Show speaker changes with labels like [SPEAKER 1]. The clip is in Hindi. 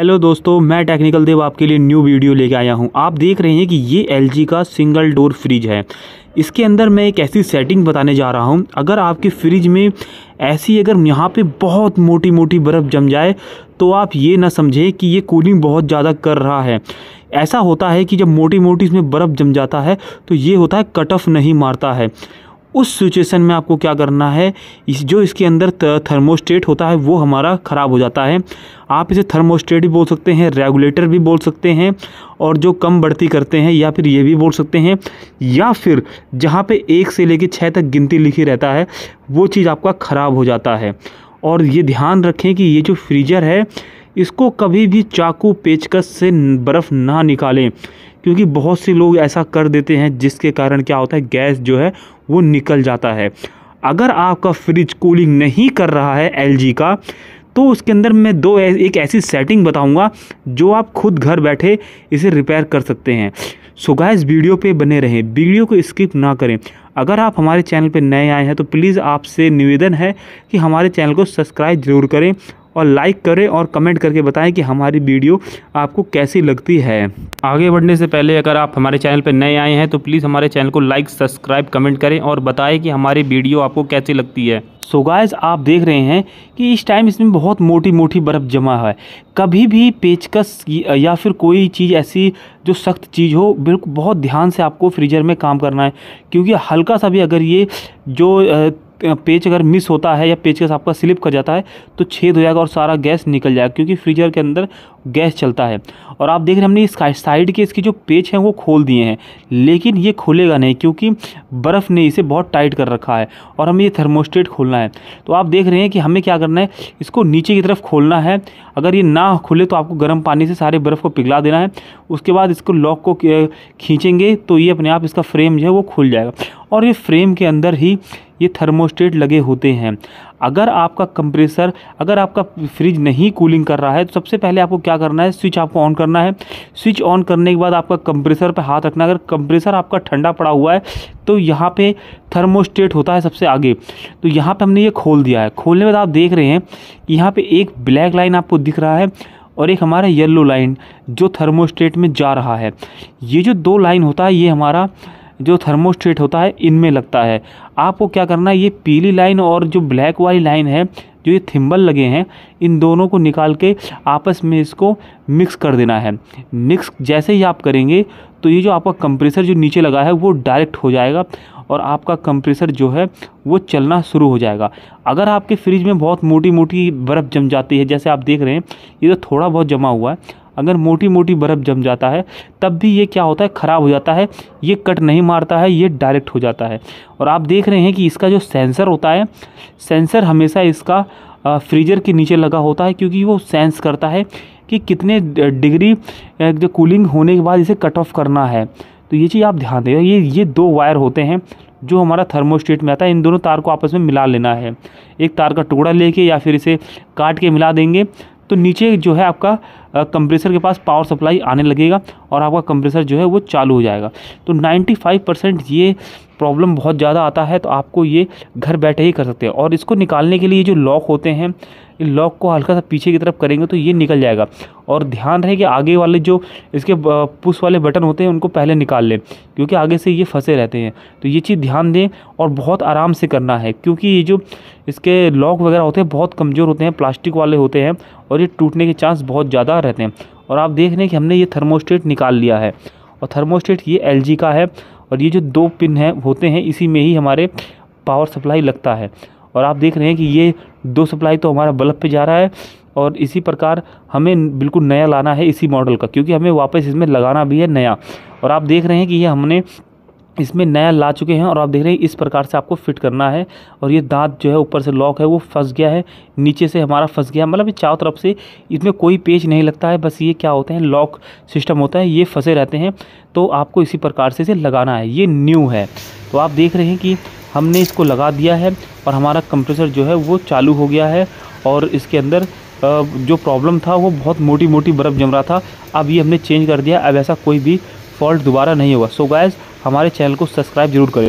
[SPEAKER 1] हेलो दोस्तों मैं टेक्निकल देव आपके लिए न्यू वीडियो लेके आया हूं आप देख रहे हैं कि ये एल का सिंगल डोर फ्रिज है इसके अंदर मैं एक ऐसी सेटिंग बताने जा रहा हूं अगर आपके फ्रिज में ऐसी अगर यहाँ पे बहुत मोटी मोटी बर्फ़ जम जाए तो आप ये ना समझें कि ये कूलिंग बहुत ज़्यादा कर रहा है ऐसा होता है कि जब मोटी मोटी इसमें बर्फ़ जम जाता है तो ये होता है कट ऑफ नहीं मारता है उस सिचुएशन में आपको क्या करना है इस जो इसके अंदर थर्मोस्टेट होता है वो हमारा ख़राब हो जाता है आप इसे थर्मोस्टेट भी बोल सकते हैं रेगुलेटर भी बोल सकते हैं और जो कम बढ़ती करते हैं या फिर ये भी बोल सकते हैं या फिर जहाँ पे एक से लेकर छः तक गिनती लिखी रहता है वो चीज़ आपका ख़राब हो जाता है और ये ध्यान रखें कि ये जो फ्रीजर है इसको कभी भी चाकू पेचकस से बर्फ़ ना निकालें क्योंकि बहुत से लोग ऐसा कर देते हैं जिसके कारण क्या होता है गैस जो है वो निकल जाता है अगर आपका फ्रिज कूलिंग नहीं कर रहा है एल का तो उसके अंदर मैं दो एक ऐसी सेटिंग बताऊंगा जो आप खुद घर बैठे इसे रिपेयर कर सकते हैं सो so गाइस वीडियो पे बने रहें वीडियो को स्किप ना करें अगर आप हमारे चैनल पे नए आए हैं तो प्लीज़ आपसे निवेदन है कि हमारे चैनल को सब्सक्राइब ज़रूर करें और लाइक करें और कमेंट करके बताएं कि हमारी वीडियो आपको कैसी लगती है आगे बढ़ने से पहले अगर आप हमारे चैनल पर नए आए हैं तो प्लीज़ हमारे चैनल को लाइक सब्सक्राइब कमेंट करें और बताएं कि हमारी वीडियो आपको कैसी लगती है सो so गाइस आप देख रहे हैं कि इस टाइम इसमें बहुत मोटी मोटी बर्फ़ जमा है कभी भी पेचकस या फिर कोई चीज़ ऐसी जो सख्त चीज़ हो बिल्कुल बहुत ध्यान से आपको फ्रीजर में काम करना है क्योंकि हल्का सा भी अगर ये जो पेच अगर मिस होता है या पेच का आपका स्लिप कर जाता है तो छेद हो जाएगा और सारा गैस निकल जाएगा क्योंकि फ्रीजर के अंदर गैस चलता है और आप देख रहे हैं हमने इस साइड के इसकी जो पेच हैं वो खोल दिए हैं लेकिन ये खोलेगा नहीं क्योंकि बर्फ़ ने इसे बहुत टाइट कर रखा है और हमें ये थर्मोस्टेट खोलना है तो आप देख रहे हैं कि हमें क्या करना है इसको नीचे की तरफ खोलना है अगर ये ना खुले तो आपको गर्म पानी से सारे बर्फ़ को पिघला देना है उसके बाद इसको लॉक को खींचेंगे तो ये अपने आप इसका फ्रेम जो है वो खुल जाएगा और ये फ्रेम के अंदर ही ये थर्मोस्टेट लगे होते हैं अगर आपका कंप्रेसर अगर आपका फ्रिज नहीं कूलिंग कर रहा है तो सबसे पहले आपको क्या करना है स्विच आपको ऑन करना है स्विच ऑन करने के बाद आपका कंप्रेसर पर हाथ रखना अगर कंप्रेसर आपका ठंडा पड़ा हुआ है तो यहाँ पे थर्मोस्टेट होता है सबसे आगे तो यहाँ पे हमने ये खोल दिया है खोलने के बाद आप देख रहे हैं कि यहाँ पर एक ब्लैक लाइन आपको दिख रहा है और एक हमारा येल्लो लाइन जो थर्मोस्टेट में जा रहा है ये जो दो लाइन होता है ये हमारा जो थर्मोस्टेट होता है इनमें लगता है आपको क्या करना है ये पीली लाइन और जो ब्लैक वाली लाइन है जो ये थिम्बल लगे हैं इन दोनों को निकाल के आपस में इसको मिक्स कर देना है मिक्स जैसे ही आप करेंगे तो ये जो आपका कंप्रेसर जो नीचे लगा है वो डायरेक्ट हो जाएगा और आपका कंप्रेसर जो है वो चलना शुरू हो जाएगा अगर आपके फ्रिज में बहुत मोटी मोटी बर्फ़ जम जाती है जैसे आप देख रहे हैं ये तो थोड़ा बहुत जमा हुआ है अगर मोटी मोटी बर्फ़ जम जाता है तब भी ये क्या होता है ख़राब हो जाता है ये कट नहीं मारता है ये डायरेक्ट हो जाता है और आप देख रहे हैं कि इसका जो सेंसर होता है सेंसर हमेशा इसका फ्रीजर के नीचे लगा होता है क्योंकि वो सेंस करता है कि कितने डिग्री जो कूलिंग होने के बाद इसे कट ऑफ करना है तो ये चीज़ आप ध्यान दें ये ये दो वायर होते हैं जो हमारा थर्मोस्टेट में आता है इन दोनों तार को आपस में मिला लेना है एक तार का टुकड़ा लेके या फिर इसे काट के मिला देंगे तो नीचे जो है आपका कंप्रेसर के पास पावर सप्लाई आने लगेगा और आपका कंप्रेसर जो है वो चालू हो जाएगा तो 95 परसेंट ये प्रॉब्लम बहुत ज़्यादा आता है तो आपको ये घर बैठे ही कर सकते हैं और इसको निकालने के लिए जो लॉक होते हैं इन लॉक को हल्का सा पीछे की तरफ करेंगे तो ये निकल जाएगा और ध्यान रहे कि आगे वाले जो इसके पुश वाले बटन होते हैं उनको पहले निकाल लें क्योंकि आगे से ये फंसे रहते हैं तो ये चीज़ ध्यान दें और बहुत आराम से करना है क्योंकि ये जो इसके लॉक वगैरह होते हैं बहुत कमज़ोर होते हैं प्लास्टिक वाले होते हैं और ये टूटने के चांस बहुत ज़्यादा रहते हैं और आप देख रहे हैं कि हमने ये थर्मोस्टेट निकाल लिया है और थर्मोस्टेट ये एल का है और ये जो दो पिन हैं होते हैं इसी में ही हमारे पावर सप्लाई लगता है और आप देख रहे हैं कि ये दो सप्लाई तो हमारा बल्ब पे जा रहा है और इसी प्रकार हमें बिल्कुल नया लाना है इसी मॉडल का क्योंकि हमें वापस इसमें लगाना भी है नया और आप देख रहे हैं कि ये हमने इसमें नया ला चुके हैं और आप देख रहे हैं इस प्रकार से आपको फिट करना है और ये दांत जो है ऊपर से लॉक है वो फंस गया है नीचे से हमारा फंस गया मतलब ये चारों तरफ से इसमें कोई पेच नहीं लगता है बस ये क्या होते हैं लॉक सिस्टम होता है ये फंसे रहते हैं तो आपको इसी प्रकार से इसे लगाना है ये न्यू है तो आप देख रहे हैं कि हमने इसको लगा दिया है और हमारा कंप्रेसर जो है वो चालू हो गया है और इसके अंदर जो प्रॉब्लम था वो बहुत मोटी मोटी बर्फ़ जम रहा था अब ये हमने चेंज कर दिया अब ऐसा कोई भी फॉल्ट दोबारा नहीं होगा सो गाइज हमारे चैनल को सब्सक्राइब जरूर करें